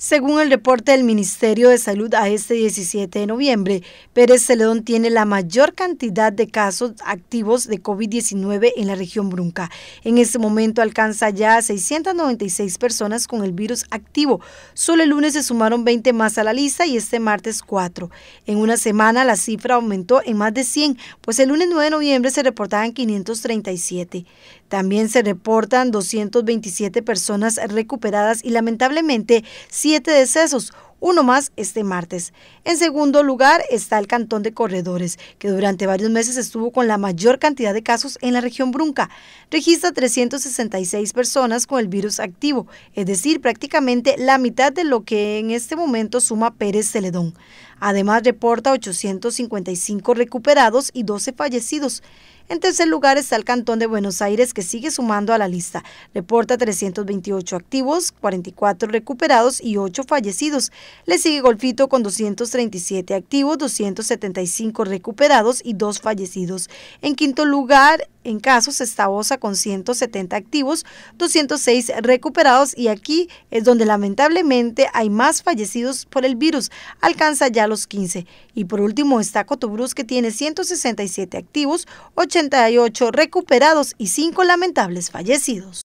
Según el reporte del Ministerio de Salud a este 17 de noviembre, Pérez Celedón tiene la mayor cantidad de casos activos de COVID-19 en la región Brunca. En este momento alcanza ya 696 personas con el virus activo. Solo el lunes se sumaron 20 más a la lista y este martes 4. En una semana la cifra aumentó en más de 100, pues el lunes 9 de noviembre se reportaban 537. También se reportan 227 personas recuperadas y lamentablemente siete decesos, uno más este martes. En segundo lugar está el Cantón de Corredores, que durante varios meses estuvo con la mayor cantidad de casos en la región Brunca. Registra 366 personas con el virus activo, es decir, prácticamente la mitad de lo que en este momento suma Pérez Celedón. Además, reporta 855 recuperados y 12 fallecidos. En tercer lugar está el Cantón de Buenos Aires, que sigue sumando a la lista. Reporta 328 activos, 44 recuperados y 8 fallecidos. Le sigue Golfito con 237 activos, 275 recuperados y 2 fallecidos. En quinto lugar, en casos, está Osa con 170 activos, 206 recuperados y aquí es donde lamentablemente hay más fallecidos por el virus. Alcanza ya los 15. Y por último está Cotobruz que tiene 167 activos, 88 recuperados y 5 lamentables fallecidos.